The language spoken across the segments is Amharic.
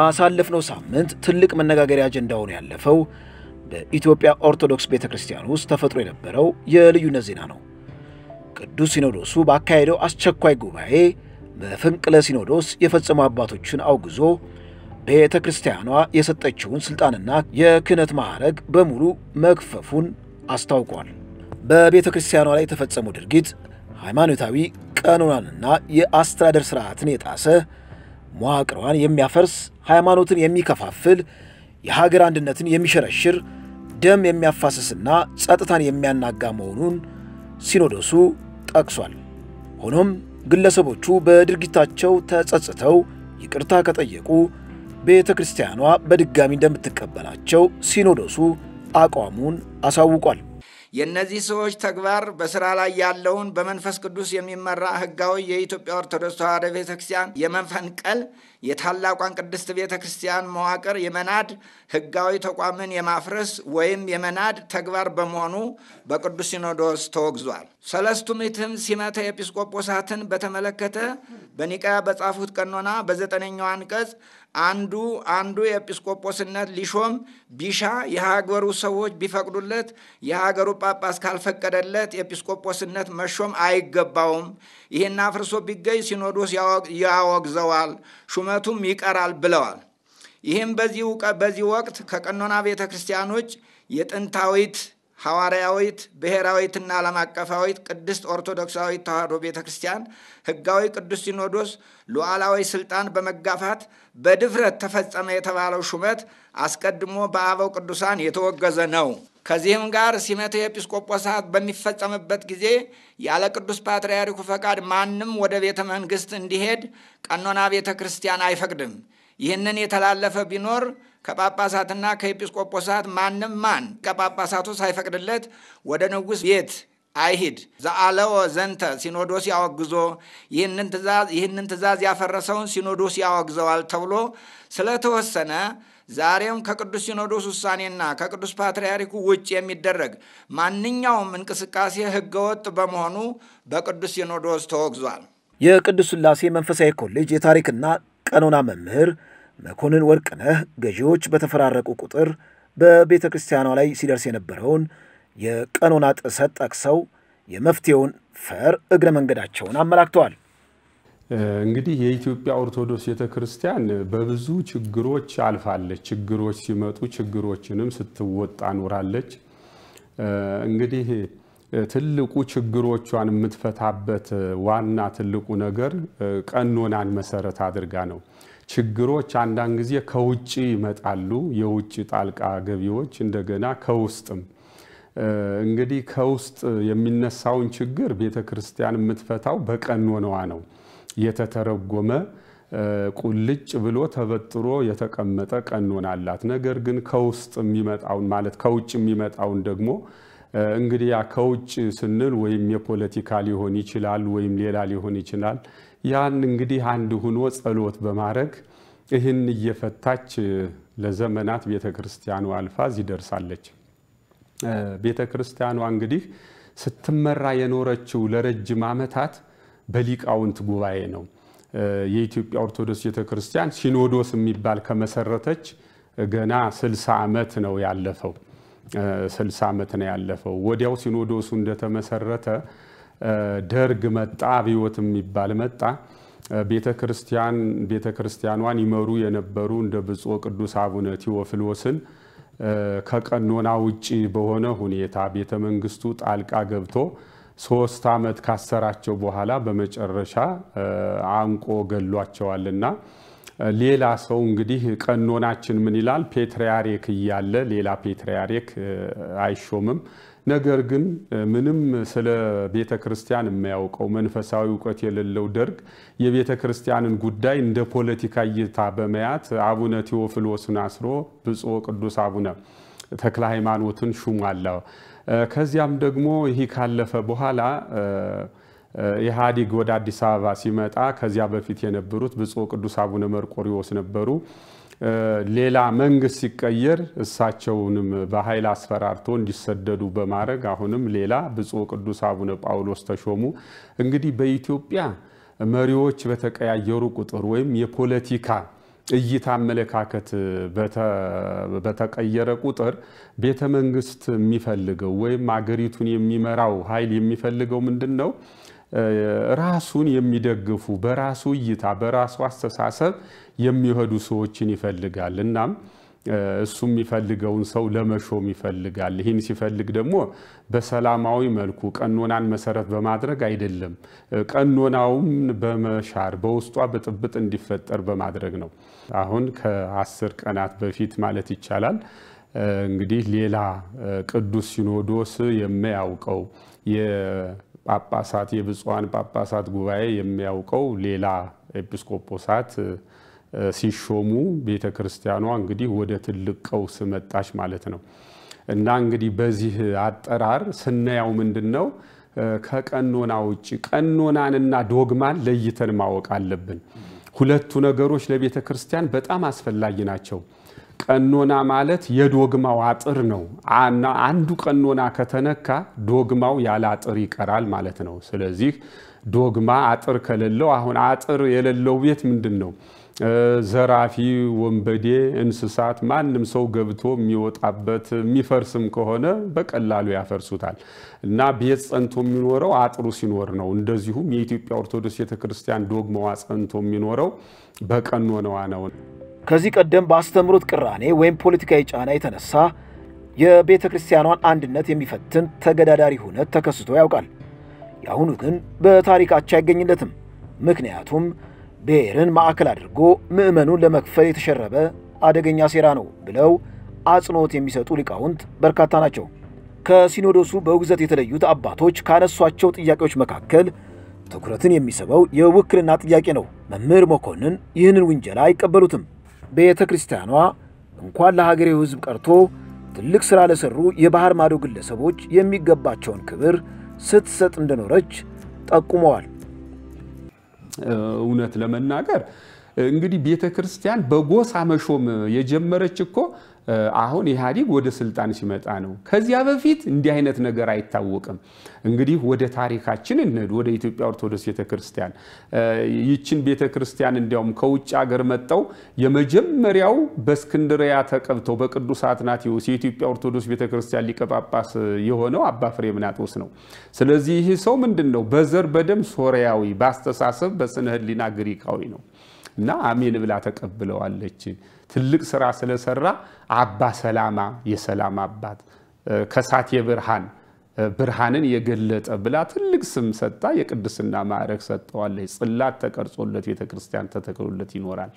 ባሳለፍነው ሳምንት ትልቅ መነጋገሪያ አጀንዳ ሆኖ ያለፈው በኢትዮጵያ ኦርቶዶክስ ቤተ ክርስቲያን ውስጥ ተፈጥሮ የነበረው የልዩነት ዜና ነው። ቅዱስ ሲኖዶሱ ባካሄደው አስቸኳይ ጉባኤ በፍንቅለ ሲኖዶስ የፈጸሙ አባቶችን አውግዞ ቤተ ክርስቲያኗ የሰጠችውን ሥልጣንና የክህነት ማዕረግ በሙሉ መክፈፉን አስታውቋል። በቤተ ክርስቲያኗ ላይ የተፈጸመው ድርጊት ሃይማኖታዊ ቀኖናንና የአስተዳደር ሥርዓትን የጣሰ መዋቅሯን የሚያፈርስ ሃይማኖትን የሚከፋፍል፣ የሀገር አንድነትን የሚሸረሽር፣ ደም የሚያፋስስና ጸጥታን የሚያናጋ መሆኑን ሲኖዶሱ ጠቅሷል። ሆኖም ግለሰቦቹ በድርጊታቸው ተጸጽተው ይቅርታ ከጠየቁ ቤተ ክርስቲያኗ በድጋሚ እንደምትቀበላቸው ሲኖዶሱ አቋሙን አሳውቋል። የእነዚህ ሰዎች ተግባር በስራ ላይ ያለውን በመንፈስ ቅዱስ የሚመራ ህጋዊ የኢትዮጵያ ኦርቶዶክስ ተዋሕዶ ቤተ ክርስቲያን የመፈንቀል የታላቋን ቅድስት ቤተ ክርስቲያን መዋቅር የመናድ ህጋዊ ተቋምን የማፍረስ ወይም የመናድ ተግባር በመሆኑ በቅዱስ ሲኖዶስ ተወግዟል። ሰለስቱ ምዕትም ሲመተ ኤጲስቆጶሳትን በተመለከተ በኒቃያ በጻፉት ቀኖና በዘጠነኛው አንቀጽ አንዱ አንዱ የኤጲስቆጶስነት ሊሾም ቢሻ የሀገሩ ሰዎች ቢፈቅዱለት የሀገሩ ጳጳስ ካልፈቀደለት የኤጲስቆጶስነት መሾም አይገባውም፣ ይህን አፍርሶ ቢገኝ ሲኖዶስ ያወግዘዋል፣ ሹመቱም ይቀራል ብለዋል። ይህም በዚህ ወቅት ከቀኖና ቤተ ክርስቲያኖች የጥንታዊት ሐዋርያዊት ብሔራዊትና ዓለም አቀፋዊት ቅድስት ኦርቶዶክሳዊት ተዋሕዶ ቤተ ክርስቲያን ሕጋዊ ቅዱስ ሲኖዶስ ሉዓላዊ ስልጣን በመጋፋት በድፍረት ተፈጸመ የተባለው ሹመት አስቀድሞ በአበው ቅዱሳን የተወገዘ ነው። ከዚህም ጋር ሲመተ ኤጲስቆጶሳት በሚፈጸምበት ጊዜ ያለ ቅዱስ ፓትርያርኩ ፈቃድ ማንም ወደ ቤተ መንግሥት እንዲሄድ ቀኖና ቤተ ክርስቲያን አይፈቅድም። ይህንን የተላለፈ ቢኖር ከጳጳሳትና ከኤጲስቆጶሳት ማንም ማን ከጳጳሳቱ ሳይፈቅድለት ወደ ንጉሥ ቤት አይሂድ ዘአለወ ዘንተ ሲኖዶስ ያወግዞ ይህንን ትእዛዝ ያፈረሰውን ሲኖዶስ ያወግዘዋል ተብሎ ስለተወሰነ ዛሬም ከቅዱስ ሲኖዶስ ውሳኔና ከቅዱስ ፓትርያርኩ ውጭ የሚደረግ ማንኛውም እንቅስቃሴ ሕገወጥ በመሆኑ በቅዱስ ሲኖዶስ ተወግዟል። የቅዱስ ሥላሴ መንፈሳዊ ኮሌጅ የታሪክና ቀኖና መምህር መኮንን ወርቅነህ ገዢዎች በተፈራረቁ ቁጥር በቤተ ክርስቲያኗ ላይ ሲደርስ የነበረውን የቀኖና ጥሰት ጠቅሰው የመፍትሄውን ፈር እግረ መንገዳቸውን አመላክተዋል። እንግዲህ የኢትዮጵያ ኦርቶዶክስ ቤተ ክርስቲያን በብዙ ችግሮች አልፋለች። ችግሮች ሲመጡ ችግሮችንም ስትወጣ ኖራለች። እንግዲህ ትልቁ ችግሮቿን የምትፈታበት ዋና ትልቁ ነገር ቀኖናን መሰረት አድርጋ ነው። ችግሮች አንዳንድ ጊዜ ከውጭ ይመጣሉ። የውጭ ጣልቃ ገቢዎች እንደገና ከውስጥም እንግዲህ ከውስጥ የሚነሳውን ችግር ቤተ ክርስቲያን የምትፈታው በቀኖናዋ ነው። የተተረጎመ ቁልጭ ብሎ ተበጥሮ የተቀመጠ ቀኖና አላት። ነገር ግን ከውስጥ የሚመጣውን ማለት ከውጭ የሚመጣውን ደግሞ እንግዲህ ያ ከውጭ ስንል ወይም የፖለቲካ ሊሆን ይችላል፣ ወይም ሌላ ሊሆን ይችላል ያን እንግዲህ አንድ ሁኖ ጸሎት በማድረግ ይህን እየፈታች ለዘመናት ቤተ ክርስቲያኗ አልፋ እዚህ ቤተ ክርስቲያኗ እንግዲህ ስትመራ የኖረችው ለረጅም ዓመታት በሊቃውንት ጉባኤ ነው። የኢትዮጵያ ኦርቶዶክስ ቤተ ክርስቲያን ሲኖዶስ የሚባል ከመሰረተች ገና 60 ዓመት ነው ያለፈው። 60 ዓመት ነው ያለፈው። ወዲያው ሲኖዶሱ እንደተመሰረተ ደርግ መጣ፣ አብዮት የሚባል መጣ። ቤተ ክርስቲያን ቤተ ክርስቲያኗን ይመሩ የነበሩ እንደ ብፁዕ ቅዱስ አቡነ ቴዎፍሎስን ከቀኖና ውጪ በሆነ ሁኔታ ቤተ መንግስቱ ጣልቃ ገብቶ ሶስት ዓመት ካሰራቸው በኋላ በመጨረሻ አንቆ ገሏቸዋልና ሌላ ሰው እንግዲህ ቀኖናችን ምን ይላል? ፔትሪያሪክ እያለ ሌላ ፔትሪያሪክ አይሾምም። ነገር ግን ምንም ስለ ቤተ ክርስቲያን የማያውቀው መንፈሳዊ እውቀት የሌለው ደርግ የቤተ ክርስቲያንን ጉዳይ እንደ ፖለቲካ እይታ በመያት አቡነ ቴዎፍሎስን አስሮ ብፁዕ ቅዱስ አቡነ ተክለ ሃይማኖትን ሹሟል። ከዚያም ደግሞ ይህ ካለፈ በኋላ ኢህአዲግ ወደ አዲስ አበባ ሲመጣ ከዚያ በፊት የነበሩት ብፁዕ ቅዱስ አቡነ መርቆሪዎስ ነበሩ። ሌላ መንግስት ሲቀየር እሳቸውንም በኃይል አስፈራርቶ እንዲሰደዱ በማድረግ አሁንም ሌላ ብፁዕ ቅዱስ አቡነ ጳውሎስ ተሾሙ። እንግዲህ በኢትዮጵያ መሪዎች በተቀያየሩ ቁጥር ወይም የፖለቲካ እይታ አመለካከት በተቀየረ ቁጥር ቤተ መንግስት የሚፈልገው ወይም አገሪቱን የሚመራው ኃይል የሚፈልገው ምንድን ነው? ራሱን የሚደግፉ በራሱ እይታ በራሱ አስተሳሰብ የሚሄዱ ሰዎችን ይፈልጋል። እናም እሱ የሚፈልገውን ሰው ለመሾም ይፈልጋል። ይህን ሲፈልግ ደግሞ በሰላማዊ መልኩ ቀኖናን መሰረት በማድረግ አይደለም፣ ቀኖናውን በመሻር በውስጧ ብጥብጥ እንዲፈጠር በማድረግ ነው። አሁን ከአስር ቀናት በፊት ማለት ይቻላል እንግዲህ ሌላ ቅዱስ ሲኖዶስ የሚያውቀው ። ጳጳሳት የብፁዓን ጳጳሳት ጉባኤ የሚያውቀው ሌላ ኤጲስቆጶሳት ሲሾሙ ቤተ ክርስቲያኗ እንግዲህ ወደ ትልቅ ቀውስ መጣች ማለት ነው እና እንግዲህ በዚህ አጠራር ስናየው ምንድን ነው ከቀኖና ውጭ ቀኖናንና ዶግማን ለይተን ማወቅ አለብን። ሁለቱ ነገሮች ለቤተ ክርስቲያን በጣም አስፈላጊ ናቸው። ቀኖና ማለት የዶግማው አጥር ነው። አንዱ ቀኖና ከተነካ ዶግማው ያለ አጥር ይቀራል ማለት ነው። ስለዚህ ዶግማ አጥር ከሌለው አሁን አጥር የሌለው ቤት ምንድን ነው? ዘራፊ፣ ወንበዴ፣ እንስሳት ማንም ሰው ገብቶ የሚወጣበት የሚፈርስም ከሆነ በቀላሉ ያፈርሱታል እና ቤት ጸንቶ የሚኖረው አጥሩ ሲኖር ነው። እንደዚሁም የኢትዮጵያ ኦርቶዶክስ ቤተክርስቲያን ዶግማዋ ጸንቶ የሚኖረው በቀኖናዋ ነው። ከዚህ ቀደም በአስተምሮት ቅራኔ ወይም ፖለቲካዊ ጫና የተነሳ የቤተ ክርስቲያኗን አንድነት የሚፈትን ተገዳዳሪ ሁነት ተከስቶ ያውቃል። የአሁኑ ግን በታሪካቸው አይገኝለትም። ምክንያቱም ብሔርን ማዕከል አድርጎ ምዕመኑን ለመክፈል የተሸረበ አደገኛ ሴራ ነው ብለው አጽንኦት የሚሰጡ ሊቃውንት በርካታ ናቸው። ከሲኖዶሱ በውግዘት የተለዩት አባቶች ካነሷቸው ጥያቄዎች መካከል ትኩረትን የሚስበው የውክልና ጥያቄ ነው። መምህር መኮንን ይህንን ውንጀላ አይቀበሉትም። ቤተ ክርስቲያኗ እንኳን ለሀገሬው ሕዝብ ቀርቶ ትልቅ ሥራ ለሠሩ የባሕር ማዶ ግለሰቦች የሚገባቸውን ክብር ስትሰጥ እንደኖረች ጠቁመዋል። እውነት ለመናገር እንግዲህ ቤተ ክርስቲያን በጎሳ መሾም የጀመረች እኮ አሁን ኢህአዲግ ወደ ስልጣን ሲመጣ ነው። ከዚያ በፊት እንዲህ አይነት ነገር አይታወቅም። እንግዲህ ወደ ታሪካችን እንሂድ፣ ወደ ኢትዮጵያ ኦርቶዶክስ ቤተክርስቲያን። ይችን ቤተክርስቲያን እንዲያውም ከውጭ ሀገር መጠው የመጀመሪያው በእስክንድሪያ ተቀብተው በቅዱስ አትናቴዎስ የኢትዮጵያ ኦርቶዶክስ ቤተክርስቲያን ሊቀጳጳስ የሆነው አባ ፍሬ ምናጦስ ነው። ስለዚህ ይህ ሰው ምንድን ነው? በዘር በደም ሶሪያዊ፣ በአስተሳሰብ በስነ ህሊና ግሪካዊ ነው። እና አሜን ብላ ተቀብለዋለች። ትልቅ ስራ ስለሰራ አባ ሰላማ የሰላም አባት ከሳት የብርሃን ብርሃንን የገለጠ ብላ ትልቅ ስም ሰጣ። የቅድስና ማዕረግ ሰጠዋለች። ጽላት ተቀርጾለት ቤተክርስቲያን ተተክሎለት ይኖራል።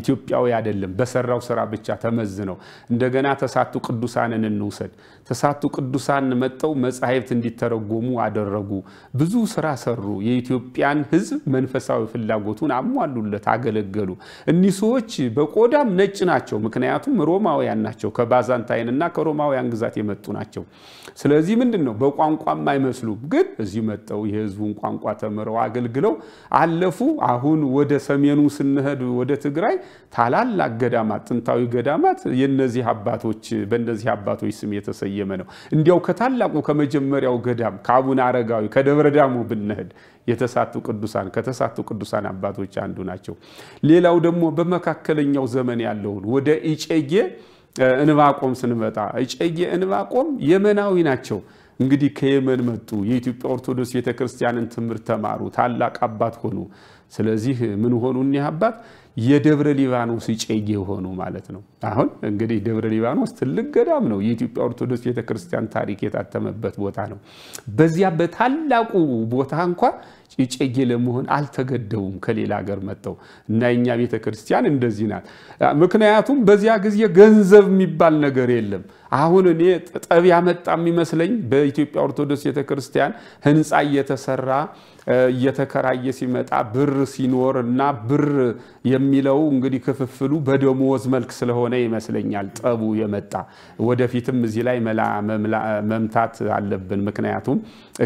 ኢትዮጵያዊ አይደለም በሰራው ስራ ብቻ ተመዝነው። እንደገና ተሳቱ ቅዱሳንን እንውሰድ። ተሳቱ ቅዱሳን መጠው መጻሕፍት እንዲተረጎሙ አደረጉ። ብዙ ስራ ሰሩ። የኢትዮጵያን ሕዝብ መንፈሳዊ ፍላጎቱን አሟሉለት፣ አገለገሉ። እኒህ ሰዎች በቆዳም ነጭ ናቸው፣ ምክንያቱም ሮማውያን ናቸው። ከባዛንታይን እና ከሮማውያን ግዛት የመጡ ናቸው። ስለዚህ ምንድን ነው በቋንቋም አይመስሉም። ግን እዚህ መጠው የሕዝቡን ቋንቋ ተምረው አገልግለው አለፉ። አሁን ወደ ሰሜኑ ስንሄድ ወደ ትግራይ ትግራይ ታላላቅ ገዳማት፣ ጥንታዊ ገዳማት የነዚህ አባቶች በእነዚህ አባቶች ስም የተሰየመ ነው። እንዲያው ከታላቁ ከመጀመሪያው ገዳም ከአቡነ አረጋዊ ከደብረ ዳሞ ብንሄድ የተሳቱ ቅዱሳን ከተሳቱ ቅዱሳን አባቶች አንዱ ናቸው። ሌላው ደግሞ በመካከለኛው ዘመን ያለውን ወደ እጨጌ እንባቆም ስንመጣ እጨጌ እንባቆም የመናዊ ናቸው። እንግዲህ ከየመን መጡ። የኢትዮጵያ ኦርቶዶክስ ቤተክርስቲያንን ትምህርት ተማሩ። ታላቅ አባት ሆኑ። ስለዚህ ምን ሆኑ እኒህ አባት የደብረ ሊባኖስ እጨጌ የሆኑ ማለት ነው። አሁን እንግዲህ ደብረ ሊባኖስ ትልቅ ገዳም ነው። የኢትዮጵያ ኦርቶዶክስ ቤተክርስቲያን ታሪክ የታተመበት ቦታ ነው። በዚያ በታላቁ ቦታ እንኳ እጨጌ ለመሆን አልተገደቡም። ከሌላ ሀገር መጥተው እና የኛ ቤተክርስቲያን እንደዚህ ናት። ምክንያቱም በዚያ ጊዜ ገንዘብ የሚባል ነገር የለም። አሁን እኔ ጠብ ያመጣ የሚመስለኝ በኢትዮጵያ ኦርቶዶክስ ቤተክርስቲያን ህንፃ እየተሰራ እየተከራየ ሲመጣ ብር ሲኖር እና ብር የሚለው እንግዲህ ክፍፍሉ በደሞዝ መልክ ስለሆነ ይመስለኛል ጠቡ የመጣ። ወደፊትም እዚህ ላይ መምታት አለብን። ምክንያቱም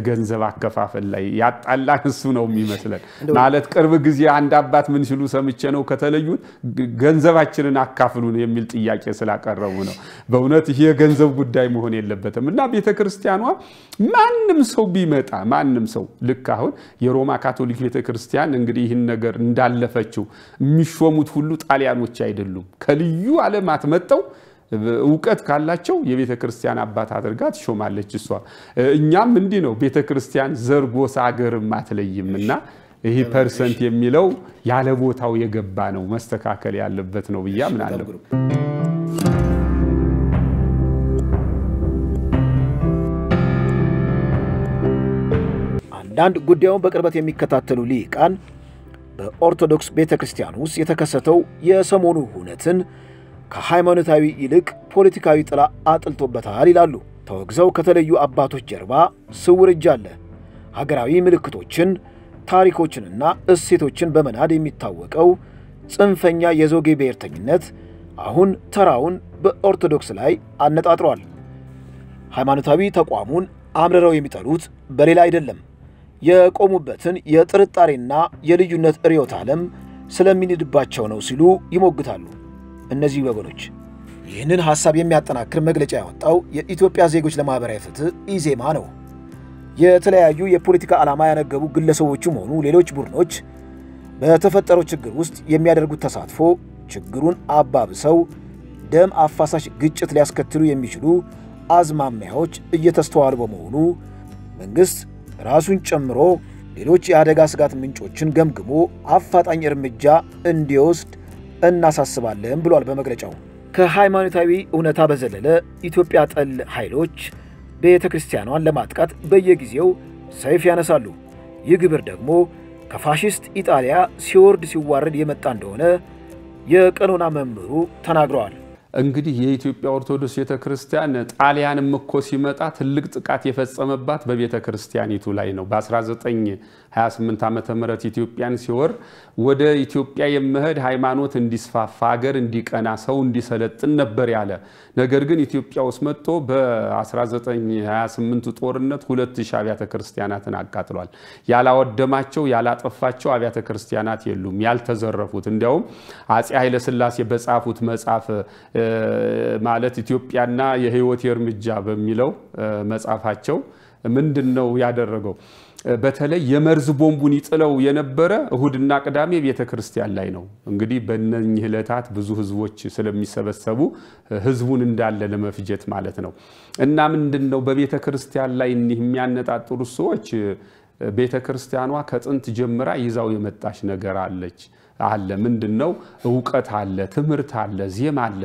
ገንዘብ አከፋፈል ላይ ያጣላን እሱ ነው የሚመስለን። ማለት ቅርብ ጊዜ አንድ አባት ምን ሲሉ ሰምቼ ነው ከተለዩት ገንዘባችንን አካፍሉን የሚል ጥያቄ ስላቀረቡ ነው። በእውነት ይህ የገንዘብ ጉዳይ መሆን የለበትም እና ቤተክርስቲያኗ ማንም ሰው ቢመጣ ማንም ሰው ልክ አሁን የሮማ ካቶሊክ ቤተ ክርስቲያን እንግዲህ ይህን ነገር እንዳለፈችው የሚሾሙት ሁሉ ጣሊያኖች አይደሉም። ከልዩ ዓለም አትመጠው እውቀት ካላቸው የቤተ ክርስቲያን አባት አድርጋ ትሾማለች እሷ። እኛም እንዲህ ነው። ቤተ ክርስቲያን ዘር፣ ጎሳ፣ አገርም አትለይም እና ይህ ፐርሰንት የሚለው ያለ ቦታው የገባ ነው፣ መስተካከል ያለበት ነው ብዬ አምናለሁ። አንዳንድ ጉዳዩን በቅርበት የሚከታተሉ ሊቃን በኦርቶዶክስ ቤተ ክርስቲያን ውስጥ የተከሰተው የሰሞኑ ሁነትን ከሃይማኖታዊ ይልቅ ፖለቲካዊ ጥላ አጥልቶበታል ይላሉ። ተወግዘው ከተለዩ አባቶች ጀርባ ስውር እጅ አለ። ሀገራዊ ምልክቶችን፣ ታሪኮችንና እሴቶችን በመናድ የሚታወቀው ጽንፈኛ የዞጌ ብሔርተኝነት አሁን ተራውን በኦርቶዶክስ ላይ አነጣጥሯል። ሃይማኖታዊ ተቋሙን አምርረው የሚጠሉት በሌላ አይደለም፣ የቆሙበትን የጥርጣሬና የልዩነት ርዕዮተ ዓለም ስለሚንድባቸው ነው ሲሉ ይሞግታሉ። እነዚህ ወገኖች ይህንን ሐሳብ የሚያጠናክር መግለጫ ያወጣው የኢትዮጵያ ዜጎች ለማኅበራዊ ፍትህ ኢዜማ ነው። የተለያዩ የፖለቲካ ዓላማ ያነገቡ ግለሰቦችም ሆኑ ሌሎች ቡድኖች በተፈጠረው ችግር ውስጥ የሚያደርጉት ተሳትፎ ችግሩን አባብሰው ደም አፋሳሽ ግጭት ሊያስከትሉ የሚችሉ አዝማሚያዎች እየተስተዋሉ በመሆኑ መንግሥት ራሱን ጨምሮ ሌሎች የአደጋ ስጋት ምንጮችን ገምግሞ አፋጣኝ እርምጃ እንዲወስድ እናሳስባለን ብሏል በመግለጫው። ከሃይማኖታዊ እውነታ በዘለለ ኢትዮጵያ ጠል ኃይሎች ቤተ ክርስቲያኗን ለማጥቃት በየጊዜው ሰይፍ ያነሳሉ። ይህ ግብር ደግሞ ከፋሽስት ኢጣሊያ ሲወርድ ሲዋረድ የመጣ እንደሆነ የቀኖና መምህሩ ተናግረዋል። እንግዲህ የኢትዮጵያ ኦርቶዶክስ ቤተ ክርስቲያን ጣሊያንም እኮ ሲመጣ ትልቅ ጥቃት የፈጸመባት በቤተ ክርስቲያኒቱ ላይ ነው። በ1928 ዓ ም ኢትዮጵያን ሲወር ወደ ኢትዮጵያ የመሄድ ሃይማኖት እንዲስፋፋ ሀገር እንዲቀና ሰው እንዲሰለጥን ነበር ያለ። ነገር ግን ኢትዮጵያ ውስጥ መጥቶ በ1928 ጦርነት 2000 አብያተ ክርስቲያናትን አቃጥሏል። ያላወደማቸው ያላጠፋቸው አብያተ ክርስቲያናት የሉም፣ ያልተዘረፉት። እንዲያውም አፄ ኃይለስላሴ በጻፉት መጽሐፍ ማለት ኢትዮጵያና የህይወት እርምጃ በሚለው መጽሐፋቸው ምንድን ነው ያደረገው? በተለይ የመርዝ ቦምቡን ይጥለው የነበረ እሁድና ቅዳሜ ቤተ ክርስቲያን ላይ ነው። እንግዲህ በእነኝህ ዕለታት ብዙ ህዝቦች ስለሚሰበሰቡ ህዝቡን እንዳለ ለመፍጀት ማለት ነው። እና ምንድን ነው በቤተ ክርስቲያን ላይ እኒህ የሚያነጣጥሩት ሰዎች ቤተ ክርስቲያኗ ከጥንት ጀምራ ይዛው የመጣች ነገር አለች። አለ። ምንድን ነው? እውቀት አለ፣ ትምህርት አለ፣ ዜማ አለ።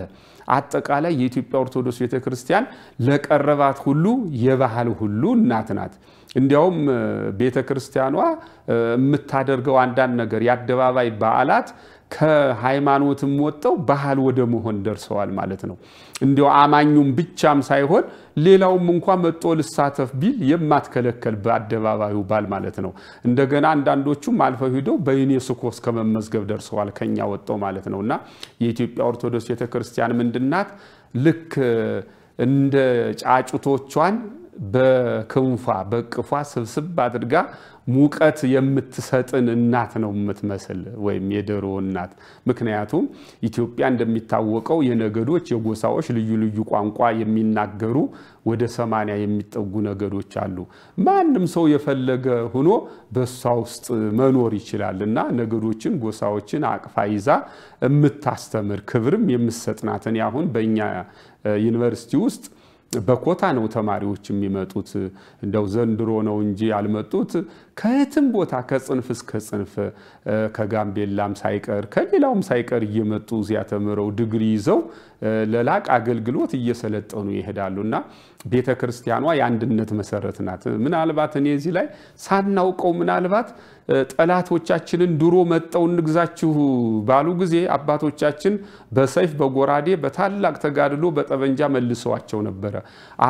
አጠቃላይ የኢትዮጵያ ኦርቶዶክስ ቤተክርስቲያን ለቀረባት ሁሉ የባህል ሁሉ እናት ናት። እንዲያውም ቤተ ክርስቲያኗ የምታደርገው አንዳንድ ነገር የአደባባይ በዓላት ከሃይማኖትም ወጥተው ባህል ወደ መሆን ደርሰዋል ማለት ነው። እንዲያው አማኙም ብቻም ሳይሆን ሌላውም እንኳ መጦ ልሳተፍ ቢል የማትከለከል በአደባባዩ ባል ማለት ነው። እንደገና አንዳንዶቹም አልፈው ሂደው በዩኔስኮ እስከ መመዝገብ ደርሰዋል ከኛ ወጥተው ማለት ነው እና የኢትዮጵያ ኦርቶዶክስ ቤተክርስቲያን ምንድናት ልክ እንደ ጫጩቶቿን በክንፏ በቅፏ ስብስብ አድርጋ ሙቀት የምትሰጥን እናት ነው የምትመስል ወይም የደሮ እናት። ምክንያቱም ኢትዮጵያ እንደሚታወቀው የነገዶች የጎሳዎች ልዩ ልዩ ቋንቋ የሚናገሩ ወደ ሰማንያ የሚጠጉ ነገዶች አሉ። ማንም ሰው የፈለገ ሆኖ በእሷ ውስጥ መኖር ይችላል እና ነገዶችን ጎሳዎችን አቅፋ ይዛ የምታስተምር ክብርም የምትሰጥ ያሁን በእኛ ዩኒቨርሲቲ ውስጥ በኮታ ነው ተማሪዎች የሚመጡት። እንደው ዘንድሮ ነው እንጂ ያልመጡት ከየትም ቦታ ከጽንፍ እስከ ጽንፍ ከጋምቤላም ሳይቀር ከሌላውም ሳይቀር እየመጡ እዚያ ተምረው ድግሪ ይዘው ለላቅ አገልግሎት እየሰለጠኑ ይሄዳሉ እና ቤተ ክርስቲያኗ የአንድነት መሰረት ናት። ምናልባት እኔ እዚህ ላይ ሳናውቀው ምናልባት ጠላቶቻችንን ድሮ መጠው እንግዛችሁ ባሉ ጊዜ አባቶቻችን በሰይፍ በጎራዴ በታላቅ ተጋድሎ በጠበንጃ መልሰዋቸው ነበረ።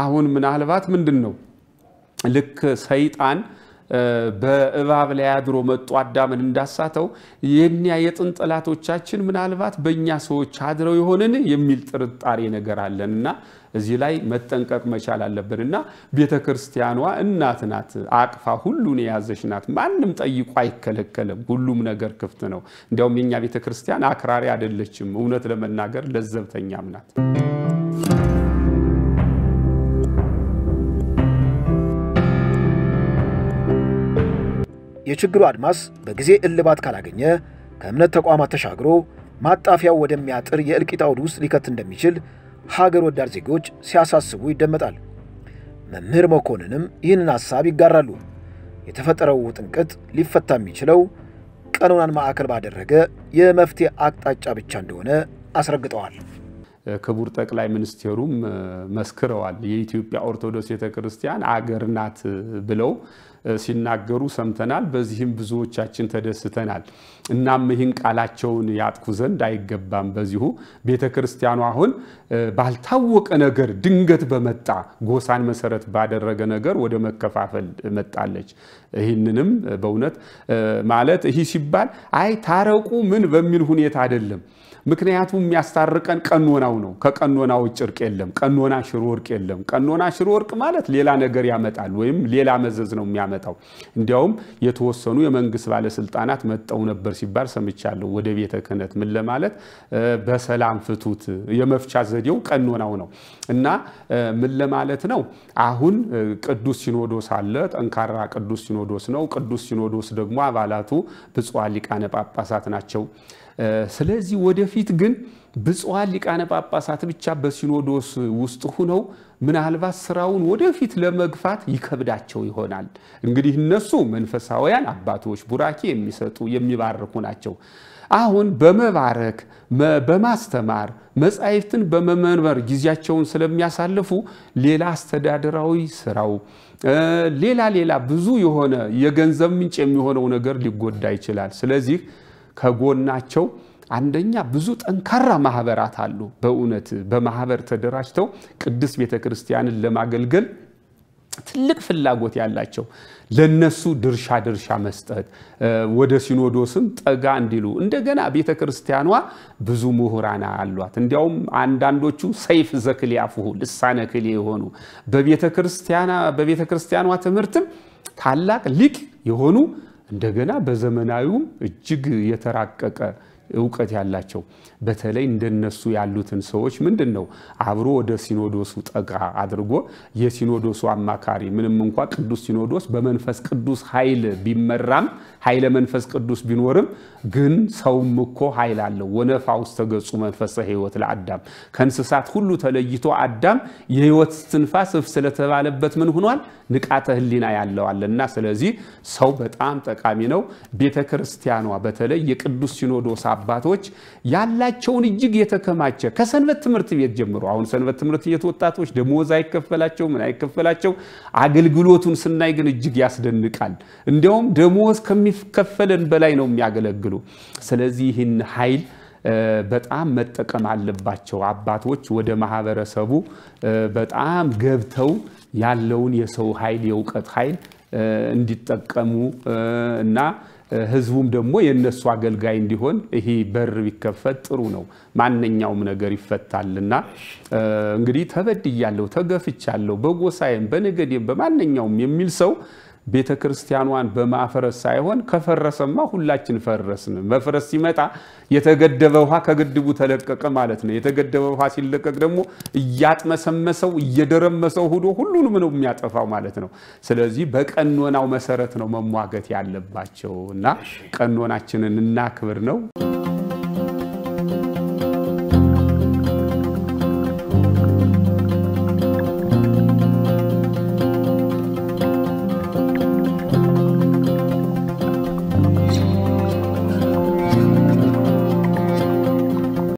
አሁን ምናልባት ምንድን ነው ልክ ሰይጣን በእባብ ላይ አድሮ መጥቶ አዳምን እንዳሳተው የኛ የጥንጥላቶቻችን ጠላቶቻችን ምናልባት በእኛ ሰዎች አድረው የሆንን የሚል ጥርጣሬ ነገር አለን እና እዚህ ላይ መጠንቀቅ መቻል አለብን እና ቤተ ክርስቲያኗ እናት ናት፣ አቅፋ ሁሉን የያዘች ናት። ማንም ጠይቆ አይከለከልም። ሁሉም ነገር ክፍት ነው። እንዲያውም የኛ ቤተ ክርስቲያን አክራሪ አይደለችም። እውነት ለመናገር ለዘብተኛም ናት። የችግሩ አድማስ በጊዜ እልባት ካላገኘ ከእምነት ተቋማት ተሻግሮ ማጣፊያው ወደሚያጥር የእልቂት አውድ ውስጥ ሊከት እንደሚችል ሀገር ወዳድ ዜጎች ሲያሳስቡ ይደመጣል። መምህር መኮንንም ይህንን ሐሳብ ይጋራሉ። የተፈጠረው ውጥንቅጥ ሊፈታ የሚችለው ቀኖናን ማዕከል ባደረገ የመፍትሄ አቅጣጫ ብቻ እንደሆነ አስረግጠዋል። ክቡር ጠቅላይ ሚኒስቴሩም መስክረዋል። የኢትዮጵያ ኦርቶዶክስ ቤተክርስቲያን አገር ናት ብለው ሲናገሩ ሰምተናል። በዚህም ብዙዎቻችን ተደስተናል። እናም ይህን ቃላቸውን ያጥፉ ዘንድ አይገባም። በዚሁ ቤተ ክርስቲያኑ አሁን ባልታወቀ ነገር ድንገት በመጣ ጎሳን መሰረት ባደረገ ነገር ወደ መከፋፈል መጣለች። ይህንንም በእውነት ማለት ይህ ሲባል አይ ታረቁ ምን በሚል ሁኔታ አይደለም። ምክንያቱም የሚያስታርቀን ቀኖናው ነው። ከቀኖና ውጭ እርቅ የለም። ቀኖና ሽሮ ወርቅ የለም። ቀኖና ሽሮ ወርቅ ማለት ሌላ ነገር ያመጣል ወይም ሌላ መዘዝ ነው የሚያመጣው። እንዲያውም የተወሰኑ የመንግስት ባለስልጣናት መጠው ነበር ሲባል ሰምቻለሁ። ወደ ቤተ ክህነት ምን ለማለት በሰላም ፍቱት። የመፍቻ ዘዴው ቀኖናው ነው እና ምን ለማለት ነው አሁን ቅዱስ ሲኖዶስ አለ። ጠንካራ ቅዱስ ሲኖዶስ ነው። ቅዱስ ሲኖዶስ ደግሞ አባላቱ ብፁዓን ሊቃነ ጳጳሳት ናቸው። ስለዚህ ወደፊት ግን ብፁዓን ሊቃነ ጳጳሳት ብቻ በሲኖዶስ ውስጥ ሁነው ምናልባት ስራውን ወደፊት ለመግፋት ይከብዳቸው ይሆናል። እንግዲህ እነሱ መንፈሳውያን አባቶች ቡራኬ የሚሰጡ የሚባርኩ ናቸው። አሁን በመባረክ በማስተማር መጻሕፍትን በመመንበር ጊዜያቸውን ስለሚያሳልፉ ሌላ አስተዳደራዊ ስራው ሌላ ሌላ ብዙ የሆነ የገንዘብ ምንጭ የሚሆነው ነገር ሊጎዳ ይችላል። ስለዚህ ከጎናቸው አንደኛ ብዙ ጠንካራ ማህበራት አሉ። በእውነት በማህበር ተደራጅተው ቅድስት ቤተ ክርስቲያንን ለማገልገል ትልቅ ፍላጎት ያላቸው ለነሱ ድርሻ ድርሻ መስጠት ወደ ሲኖዶስም ጠጋ እንዲሉ እንደገና ቤተ ክርስቲያኗ ብዙ ምሁራን አሏት። እንዲያውም አንዳንዶቹ ሰይፍ ዘክልያፍሁ ልሳነ ክሌ የሆኑ በቤተ ክርስቲያኗ ትምህርትም ታላቅ ሊቅ የሆኑ እንደገና በዘመናዊውም እጅግ የተራቀቀ እውቀት ያላቸው በተለይ እንደነሱ ያሉትን ሰዎች ምንድን ነው አብሮ ወደ ሲኖዶሱ ጠጋ አድርጎ የሲኖዶሱ አማካሪ ምንም እንኳ ቅዱስ ሲኖዶስ በመንፈስ ቅዱስ ኃይል ቢመራም ኃይለ መንፈስ ቅዱስ ቢኖርም ግን ሰውም እኮ ኃይል አለው። ወነፋ ውስጥ ተገጹ መንፈሰ ሕይወት ለአዳም ከእንስሳት ሁሉ ተለይቶ አዳም የሕይወት ስትንፋስ እፍ ስለተባለበት ምን ሆኗል? ንቃተ ሕሊና እና ስለዚህ ሰው በጣም ጠቃሚ ነው። ቤተ ክርስቲያኗ በተለይ የቅዱስ ሲኖዶስ አባቶች ያላቸውን እጅግ የተከማቸ ከሰንበት ትምህርት ቤት ጀምሮ አሁን ሰንበት ትምህርት ቤት ወጣቶች ደሞዝ አይከፈላቸው ምን አይከፈላቸው። አገልግሎቱን ስናይ ግን እጅግ ያስደንቃል። እንዲያውም ደሞዝ ከሚከፈለን በላይ ነው የሚያገለግሉ። ስለዚህ ይህን ኃይል በጣም መጠቀም አለባቸው አባቶች ወደ ማህበረሰቡ በጣም ገብተው ያለውን የሰው ኃይል የእውቀት ኃይል እንዲጠቀሙ እና ህዝቡም ደግሞ የእነሱ አገልጋይ እንዲሆን ይሄ በር ቢከፈት ጥሩ ነው። ማንኛውም ነገር ይፈታልና እንግዲህ ተበድያለሁ፣ ተገፍቻለሁ፣ በጎሳዬም በነገዴም በማንኛውም የሚል ሰው ቤተ ክርስቲያኗን በማፈረስ ሳይሆን ከፈረሰማ ሁላችን ፈረስን። መፍረስ ሲመጣ የተገደበ ውሃ ከግድቡ ተለቀቀ ማለት ነው። የተገደበ ውሃ ሲለቀቅ ደግሞ እያጥመሰመሰው እየደረመሰው ሁዶ ሁሉንም ነው የሚያጠፋው ማለት ነው። ስለዚህ በቀኖናው መሰረት ነው መሟገት ያለባቸው እና ቀኖናችንን እናክብር ነው።